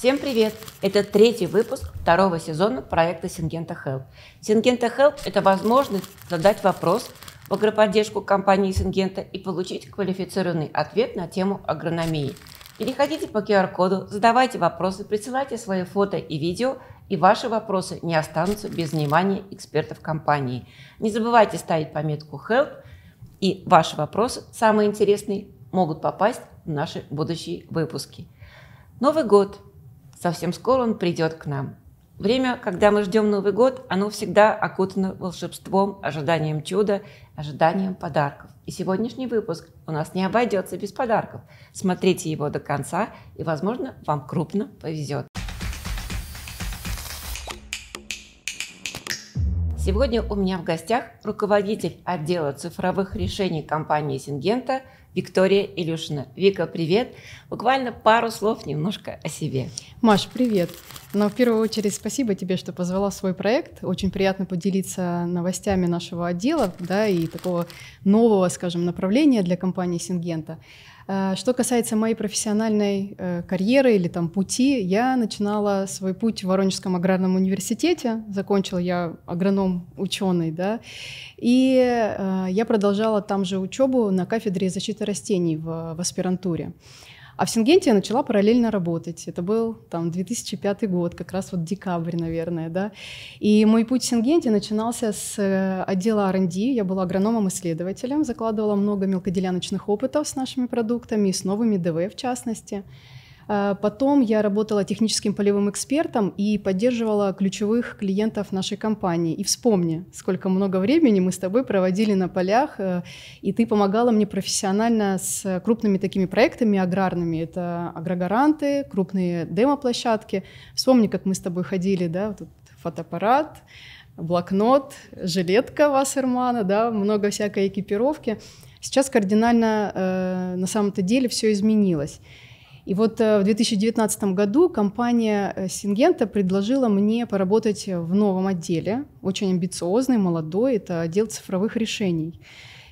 Всем привет! Это третий выпуск второго сезона проекта Сингента Хелп. Сингента Хелп – это возможность задать вопрос в агроподдержку компании Сингента и получить квалифицированный ответ на тему агрономии. Переходите по QR-коду, задавайте вопросы, присылайте свои фото и видео, и ваши вопросы не останутся без внимания экспертов компании. Не забывайте ставить пометку «Help», и ваши вопросы, самые интересные, могут попасть в наши будущие выпуски. Новый год! Совсем скоро он придет к нам. Время, когда мы ждем Новый год, оно всегда окутано волшебством, ожиданием чуда, ожиданием подарков. И сегодняшний выпуск у нас не обойдется без подарков. Смотрите его до конца, и, возможно, вам крупно повезет. Сегодня у меня в гостях руководитель отдела цифровых решений компании «Сингента» Виктория Илюшина. Вика, привет! Буквально пару слов немножко о себе. Маш, привет! Но ну, в первую очередь спасибо тебе, что позвала в свой проект. Очень приятно поделиться новостями нашего отдела да, и такого нового, скажем, направления для компании «Сингента». Э, что касается моей профессиональной э, карьеры или там пути, я начинала свой путь в Воронежском аграрном университете, закончила я агроном ученый, да, и э, я продолжала там же учебу на кафедре защиты растений в, в аспирантуре. А в Сингенте я начала параллельно работать. Это был там 2005 год, как раз вот декабрь, наверное, да. И мой путь в Сингенте начинался с э, отдела R&D. Я была агрономом-исследователем, закладывала много мелкоделяночных опытов с нашими продуктами и с новыми ДВ в частности. Э, потом я работала техническим полевым экспертом и поддерживала ключевых клиентов нашей компании. И вспомни, сколько много времени мы с тобой проводили на полях, э, и ты помогала мне профессионально с крупными такими проектами аграрными. Это агрогаранты, крупные демо-площадки. Вспомни, как мы с тобой ходили, да, тут фотоаппарат, блокнот, жилетка Вассермана, да, много всякой экипировки. Сейчас кардинально э, на самом-то деле все изменилось. И вот э, в 2019 году компания Сингента э, предложила мне поработать в новом отделе, очень амбициозный, молодой, это отдел цифровых решений.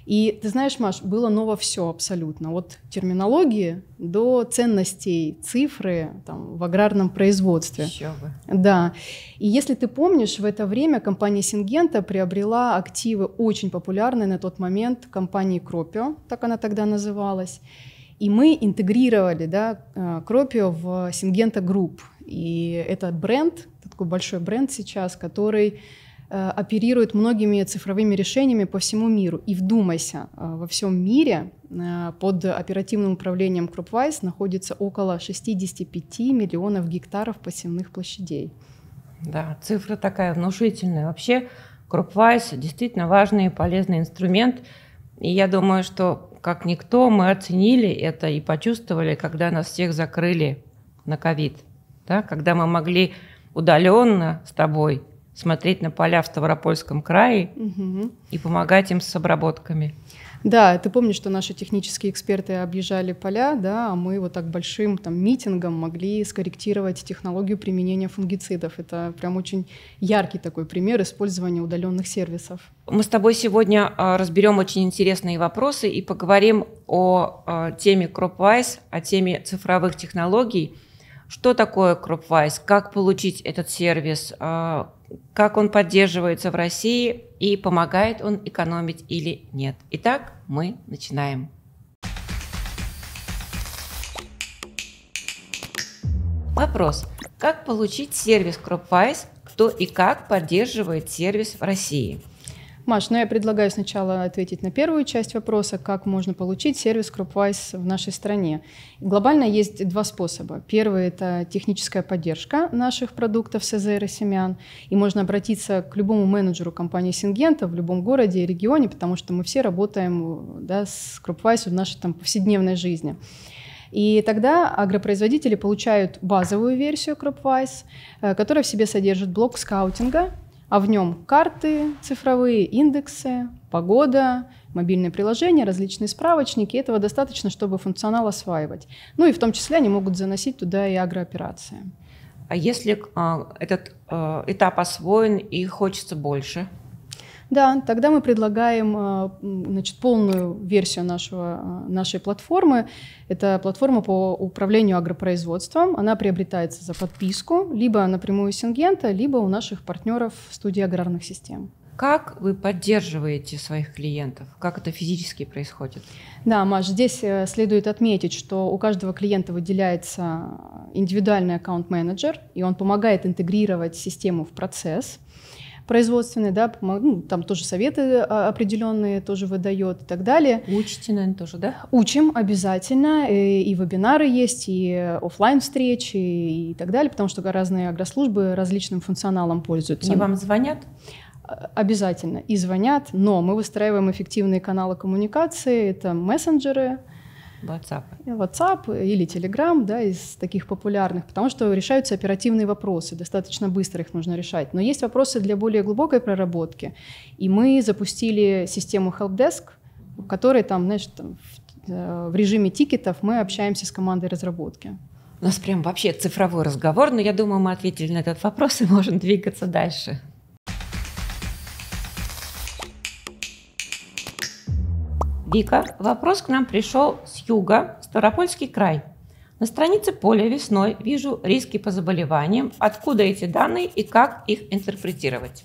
И ты знаешь, Маш, было ново все абсолютно, от терминологии до ценностей, цифры там, в аграрном производстве. Еще бы. Да. И если ты помнишь, в это время компания Сингента приобрела активы очень популярной на тот момент компании Кропио, так она тогда называлась. И мы интегрировали да, э, Кропио в Сингента Групп. И этот бренд, такой большой бренд сейчас, который э, оперирует многими цифровыми решениями по всему миру. И вдумайся, э, во всем мире под оперативным управлением Кропвайс находится около 65 миллионов гектаров посевных площадей. Да, цифра такая внушительная. Вообще, Кропвайс действительно важный и полезный инструмент. И я думаю, что как никто, мы оценили это и почувствовали, когда нас всех закрыли на ковид. Да? Когда мы могли удаленно с тобой смотреть на поля в Ставропольском крае угу. и помогать им с обработками. Да, ты помнишь, что наши технические эксперты объезжали поля, да, а мы вот так большим там митингом могли скорректировать технологию применения фунгицидов. Это прям очень яркий такой пример использования удаленных сервисов. Мы с тобой сегодня а, разберем очень интересные вопросы и поговорим о а, теме CropWise, о теме цифровых технологий – что такое CropWise? Как получить этот сервис? А, как он поддерживается в России? И помогает он экономить или нет? Итак, мы начинаем. Вопрос. Как получить сервис CropWise? Кто и как поддерживает сервис в России? Маш, ну я предлагаю сначала ответить на первую часть вопроса, как можно получить сервис CropWise в нашей стране. Глобально есть два способа. Первый – это техническая поддержка наших продуктов СЗР и семян, и можно обратиться к любому менеджеру компании Сингента в любом городе и регионе, потому что мы все работаем да, с CropWise в нашей там, повседневной жизни. И тогда агропроизводители получают базовую версию CropWise, э, которая в себе содержит блок скаутинга – а в нем карты цифровые, индексы, погода, мобильные приложения, различные справочники. Этого достаточно, чтобы функционал осваивать. Ну и в том числе они могут заносить туда и агрооперации. А если а, этот а, этап освоен и хочется больше – да, тогда мы предлагаем э, значит, полную версию нашего, э, нашей платформы. Это платформа по управлению агропроизводством. Она приобретается за подписку либо напрямую Сингента, либо у наших партнеров студии аграрных систем. Как вы поддерживаете своих клиентов? Как это физически происходит? Да, Маш, здесь э, следует отметить, что у каждого клиента выделяется индивидуальный аккаунт-менеджер, и он помогает интегрировать систему в процесс производственные, да, ну, там тоже советы а, определенные тоже выдает и так далее. Учите, наверное, тоже, да? Учим обязательно, и, и вебинары есть, и офлайн встречи и так далее, потому что разные агрослужбы различным функционалом пользуются. И вам звонят? А, обязательно. И звонят, но мы выстраиваем эффективные каналы коммуникации, это мессенджеры, WhatsApp. Э, WhatsApp или Telegram, да, из таких популярных, потому что решаются оперативные вопросы, достаточно быстро их нужно решать. Но есть вопросы для более глубокой проработки, и мы запустили систему Helpdesk, в которой там, знаешь, там, в, э, в режиме тикетов мы общаемся с командой разработки. У нас прям вообще цифровой разговор, но я думаю, мы ответили на этот вопрос и можем двигаться дальше. Вика, вопрос к нам пришел с юга, Ставропольский край. На странице поля весной вижу риски по заболеваниям. Откуда эти данные и как их интерпретировать?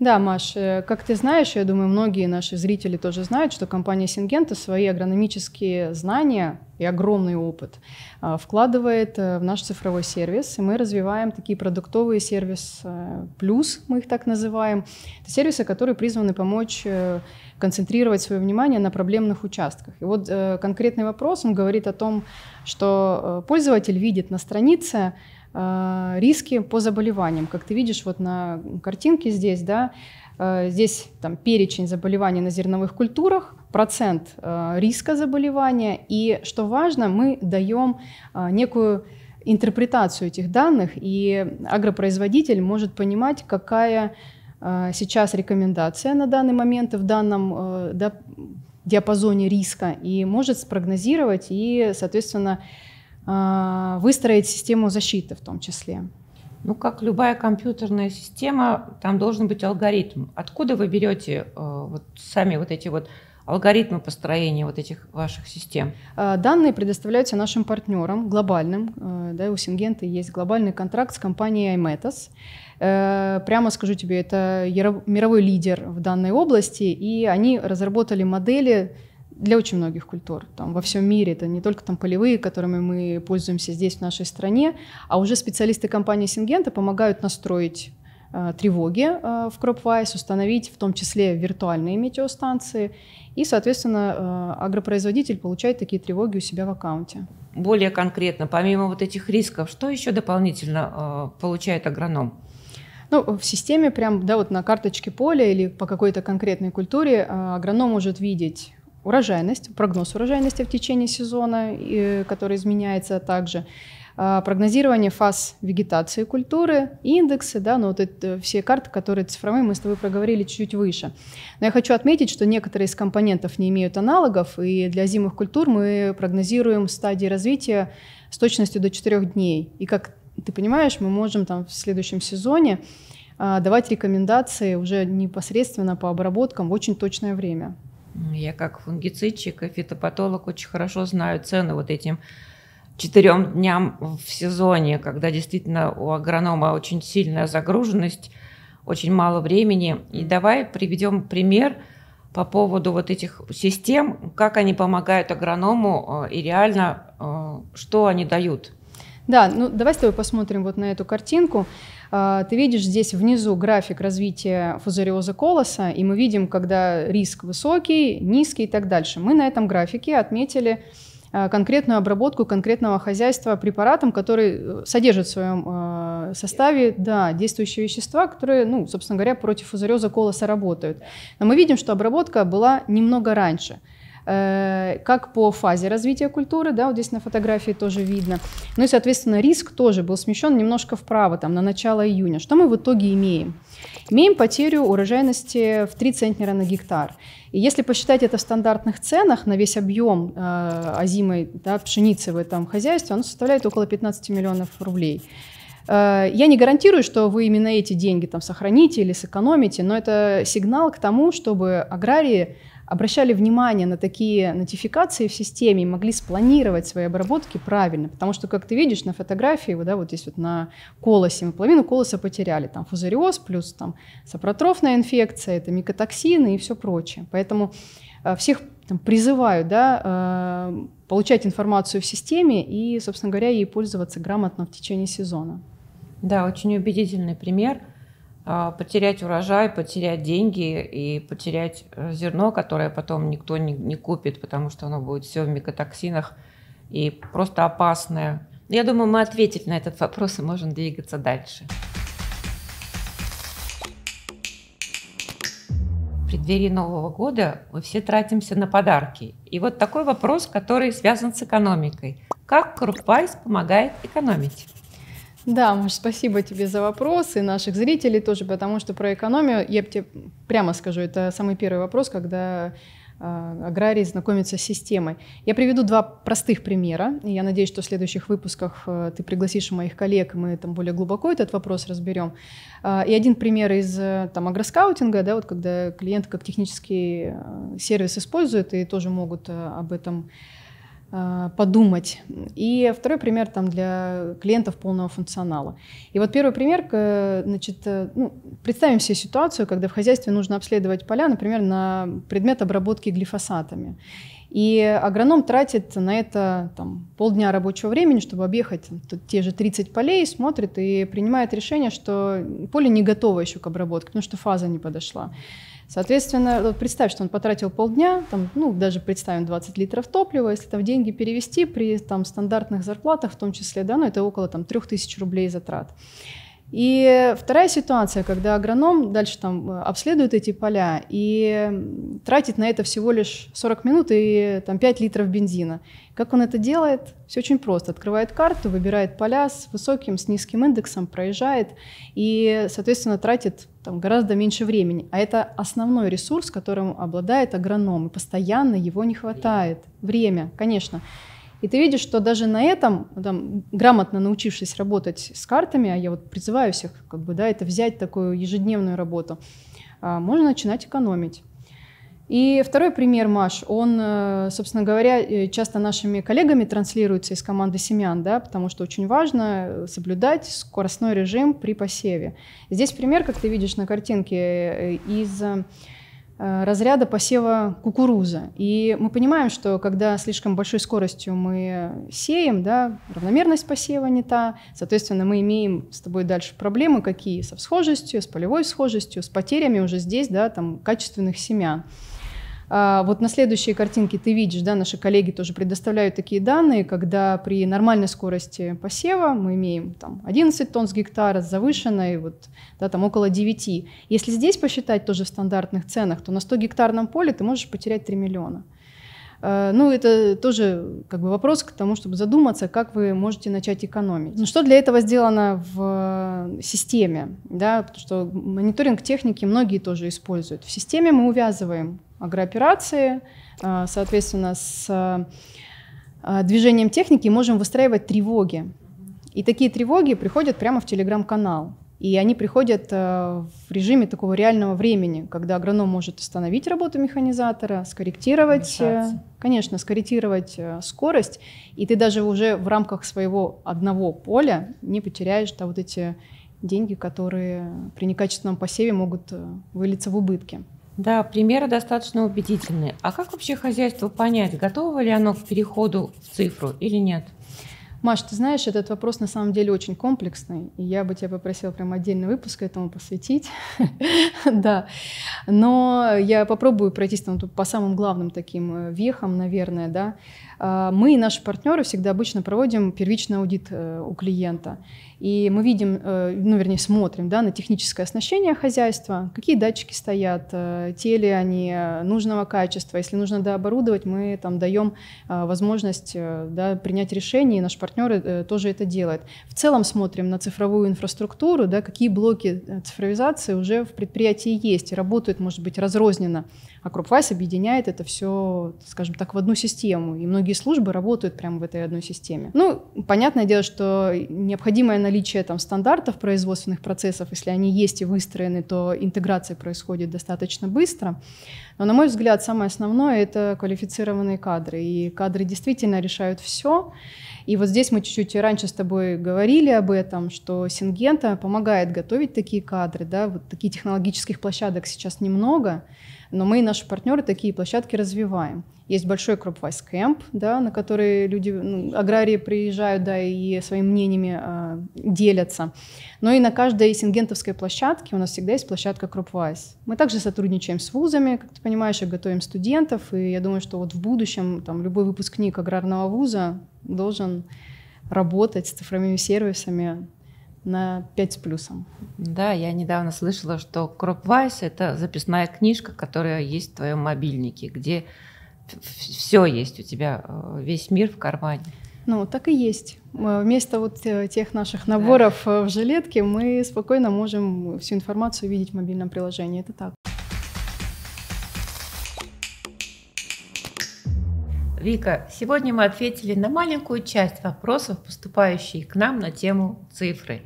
Да, Маш, э, как ты знаешь, я думаю, многие наши зрители тоже знают, что компания Сингента свои агрономические знания и огромный опыт а, вкладывает э, в наш цифровой сервис. И мы развиваем такие продуктовые сервис э, плюс, мы их так называем. Это сервисы, которые призваны помочь концентрировать свое внимание на проблемных участках. И вот э, конкретный вопрос, он говорит о том, что э, пользователь видит на странице э, риски по заболеваниям. Как ты видишь вот на картинке здесь, да, э, здесь там перечень заболеваний на зерновых культурах, процент э, риска заболевания. И что важно, мы даем э, некую интерпретацию этих данных, и агропроизводитель может понимать, какая а, сейчас рекомендация на данный момент в данном э, да, диапазоне риска и может спрогнозировать и, соответственно, а, выстроить систему защиты в том числе. Ну, как любая компьютерная система, там должен быть алгоритм. Откуда вы берете э, вот сами вот эти вот алгоритмы построения вот этих ваших систем? А, данные предоставляются нашим партнерам глобальным. А, да, у Сингента есть глобальный контракт с компанией iMetas. Э, прямо скажу тебе, это мировой лидер в данной области, и они разработали модели для очень многих культур, там, во всем мире. Это не только там полевые, которыми мы пользуемся здесь, в нашей стране, а уже специалисты компании Сингента помогают настроить Э, тревоги э, в Cropwise установить в том числе виртуальные метеостанции. И, соответственно, э, агропроизводитель получает такие тревоги у себя в аккаунте. Более конкретно, помимо вот этих рисков, что еще дополнительно получает агроном? Ну, в системе прям, да, вот на карточке поля или по какой-то конкретной культуре агроном может видеть урожайность, прогноз урожайности в течение сезона, который изменяется также. А, прогнозирование фаз вегетации культуры, индексы, да, ну вот это э, все карты, которые цифровые, мы с тобой проговорили чуть выше. Но я хочу отметить, что некоторые из компонентов не имеют аналогов, и для зимних культур мы прогнозируем стадии развития с точностью до 4 дней. И как ты понимаешь, мы можем там в следующем сезоне а, давать рекомендации уже непосредственно по обработкам в очень точное время. Я как фунгицидчик и фитопатолог очень хорошо знаю цены вот этим четырем дням в сезоне, когда действительно у агронома очень сильная загруженность, очень мало времени. И давай приведем пример по поводу вот этих систем, как они помогают агроному э, и реально э, что они дают. Да, ну давай с тобой посмотрим вот на эту картинку. А, ты видишь здесь внизу график развития фузариоза колоса, и мы видим, когда риск высокий, низкий и так дальше. Мы на этом графике отметили Э, конкретную обработку конкретного хозяйства препаратом, который э, содержит в своем э, составе да, действующие вещества, которые, ну, собственно говоря, против фузариоза колоса работают. Но мы видим, что обработка была немного раньше как по фазе развития культуры, да, вот здесь на фотографии тоже видно. Ну и, соответственно, риск тоже был смещен немножко вправо, там, на начало июня. Что мы в итоге имеем? имеем потерю урожайности в 3 центнера на гектар. И если посчитать это в стандартных ценах на весь объем э, озимой да, пшеницы в этом хозяйстве, он составляет около 15 миллионов рублей. Э, я не гарантирую, что вы именно эти деньги там сохраните или сэкономите, но это сигнал к тому, чтобы аграрии обращали внимание на такие нотификации в системе и могли спланировать свои обработки правильно. Потому что, как ты видишь, на фотографии, вот да, вот здесь вот на колосе, мы половину колоса потеряли. Там фузариоз плюс там сапротрофная инфекция, это микотоксины и все прочее. Поэтому э, всех там, призываю да, э, получать информацию в системе и, собственно говоря, ей пользоваться грамотно в течение сезона. Да, очень убедительный пример – а, потерять урожай, потерять деньги и потерять э, зерно, которое потом никто не, не купит, потому что оно будет все в микотоксинах и просто опасное. Ну, я думаю, мы ответили на этот вопрос и можем двигаться дальше. В преддверии Нового года мы все тратимся на подарки. И вот такой вопрос, который связан с экономикой. Как Крупайс помогает экономить? Да, Маш, спасибо тебе за вопросы наших зрителей тоже, потому что про экономию, я тебе прямо скажу, это самый первый вопрос, когда а, аграрии знакомится с системой. Я приведу два простых примера. Я надеюсь, что в следующих выпусках э, ты пригласишь моих коллег, мы там более глубоко этот вопрос разберем. А, и один пример из э, там, агроскаутинга, да, вот когда клиенты как технический э, сервис используют и тоже могут об этом Э, подумать. И второй пример там для клиентов полного функционала. И вот первый пример, э, значит, э, ну, представим себе ситуацию, когда в хозяйстве нужно обследовать поля, например, на предмет обработки глифосатами. И агроном тратит на это там, полдня рабочего времени, чтобы объехать там, те же 30 полей, смотрит и принимает решение, что поле не готово еще к обработке, потому что фаза не подошла. Соответственно, представь, что он потратил полдня, там, ну, даже представим 20 литров топлива, если там деньги перевести при там, стандартных зарплатах, в том числе, да, ну, это около там, 3000 рублей затрат. И вторая ситуация, когда агроном дальше там э, обследует эти поля и тратит на это всего лишь 40 минут и там 5 литров бензина. Как он это делает? Все очень просто. Открывает карту, выбирает поля с высоким, с низким индексом, проезжает и, соответственно, тратит там гораздо меньше времени. А это основной ресурс, которым обладает агроном, и постоянно его не хватает. Время, Время конечно. И ты видишь, что даже на этом, там, грамотно научившись работать с картами, а я вот призываю всех, как бы, да, это взять такую ежедневную работу, а, можно начинать экономить. И второй пример, Маш, он, э, собственно говоря, э, часто нашими коллегами транслируется из команды семян, да, потому что очень важно э, соблюдать скоростной режим при посеве. Здесь пример, как ты видишь на картинке, из Э, разряда посева кукурузы. И мы понимаем, что когда слишком большой скоростью мы сеем, да, равномерность посева не та, соответственно, мы имеем с тобой дальше проблемы какие со всхожестью, с полевой всхожестью, с потерями уже здесь, да, там, качественных семян. А, вот на следующей картинке ты видишь, да, наши коллеги тоже предоставляют такие данные, когда при нормальной скорости посева мы имеем там 11 тонн с гектара, с завышенной вот, да, там около 9. Если здесь посчитать тоже в стандартных ценах, то на 100 гектарном поле ты можешь потерять 3 миллиона. А, ну, это тоже как бы вопрос к тому, чтобы задуматься, как вы можете начать экономить. Ну, что для этого сделано в э, системе? Да? Потому что мониторинг техники многие тоже используют. В системе мы увязываем агрооперации. Э, соответственно, с э, э, движением техники можем выстраивать тревоги. И такие тревоги приходят прямо в телеграм-канал. И они приходят в режиме такого реального времени, когда агроном может остановить работу механизатора, скорректировать, Мешаться. конечно, скорректировать скорость, и ты даже уже в рамках своего одного поля не потеряешь да, вот эти деньги, которые при некачественном посеве могут вылиться в убытки. Да, примеры достаточно убедительные. А как вообще хозяйство понять, готово ли оно к переходу в цифру или нет? Маш, ты знаешь, этот вопрос на самом деле очень комплексный, и я бы тебя попросила прям отдельный выпуск этому посвятить. Да. Но я попробую пройтись там по самым главным таким э, вехам, наверное, да. А, мы и наши партнеры всегда обычно проводим первичный аудит э, у клиента. И мы видим, э, ну, вернее, смотрим, да, на техническое оснащение хозяйства, какие датчики стоят, те ли они нужного качества. Если нужно дооборудовать, мы там даем возможность да, принять решение, и наш партнер партнеры э, тоже это делают. В целом смотрим на цифровую инфраструктуру, да, какие блоки э, цифровизации уже в предприятии есть работают, может быть, разрозненно а Крупвайс объединяет это все, скажем так, в одну систему. И многие службы работают прямо в этой одной системе. Ну, понятное дело, что необходимое наличие там стандартов производственных процессов, если они есть и выстроены, то интеграция происходит достаточно быстро. Но, на мой взгляд, самое основное — это квалифицированные кадры. И кадры действительно решают все. И вот здесь мы чуть-чуть и раньше с тобой говорили об этом, что Сингента помогает готовить такие кадры, да, вот таких технологических площадок сейчас немного, но мы и наши партнеры такие площадки развиваем. Есть большой Кропвайс camp да, на который люди, ну, аграрии приезжают, да, и своими мнениями э, делятся. Но и на каждой сингентовской площадке у нас всегда есть площадка Кропвайс. Мы также сотрудничаем с вузами, как ты понимаешь, и готовим студентов. И я думаю, что вот в будущем там любой выпускник аграрного вуза должен работать с цифровыми сервисами на 5 с плюсом. Да, я недавно слышала, что Кропвайс – это записная книжка, которая есть в твоем мобильнике, где все есть у тебя, э, весь мир в кармане. Ну, так и есть. Вместо вот э, тех наших наборов да. Э, в жилетке мы спокойно можем всю информацию видеть в мобильном приложении. Это так. Вика, сегодня мы ответили на маленькую часть вопросов, поступающих к нам на тему цифры.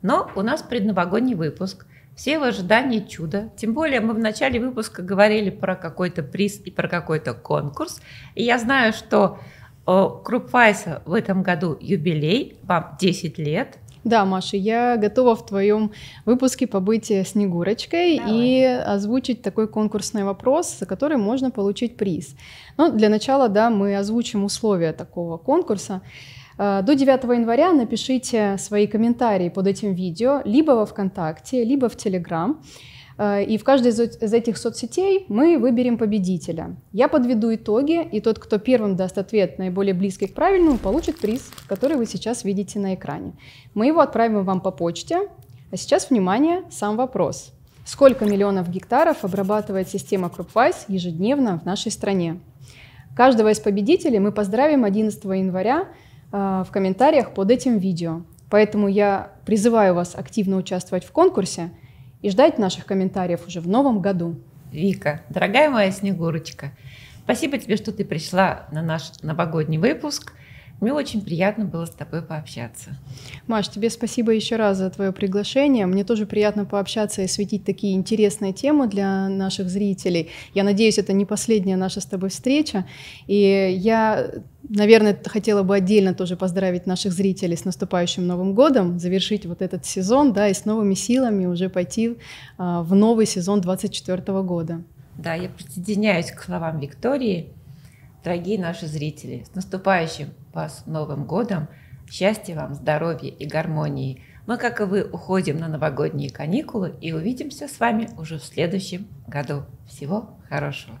Но у нас предновогодний выпуск, все в ожидании чуда. Тем более мы в начале выпуска говорили про какой-то приз и про какой-то конкурс. И я знаю, что у э, Крупвайса в этом году юбилей, вам 10 лет. Да, Маша, я готова в твоем выпуске побыть э, Снегурочкой Давай. и озвучить такой конкурсный вопрос, за который можно получить приз. Но ну, для начала, да, мы озвучим условия такого конкурса. Э, до 9 января напишите свои комментарии под этим видео либо во ВКонтакте, либо в Телеграм. Э, и в каждой из этих соцсетей мы выберем победителя. Я подведу итоги, и тот, кто первым даст ответ наиболее близкий к правильному, получит приз, который вы сейчас видите на экране. Мы его отправим вам по почте. А сейчас, внимание, сам вопрос. Сколько миллионов гектаров обрабатывает система CropWise ежедневно в нашей стране? Каждого из победителей мы поздравим 11 января э, в комментариях под этим видео. Поэтому я призываю вас активно участвовать в конкурсе – и ждать наших комментариев уже в новом году. Вика, дорогая моя Снегурочка, спасибо тебе, что ты пришла на наш новогодний выпуск – мне очень приятно было с тобой пообщаться. Маш, тебе спасибо еще раз за твое приглашение. Мне тоже приятно пообщаться и светить такие интересные темы для наших зрителей. Я надеюсь, это не последняя наша с тобой встреча. И я, наверное, хотела бы отдельно тоже поздравить наших зрителей с наступающим Новым годом, завершить вот этот сезон, да, и с новыми силами уже пойти а, в новый сезон 2024 года. Да, я присоединяюсь к словам Виктории. Дорогие наши зрители, с наступающим вас Новым годом! Счастья вам, здоровья и гармонии! Мы, как и вы, уходим на новогодние каникулы и увидимся с вами уже в следующем году. Всего хорошего!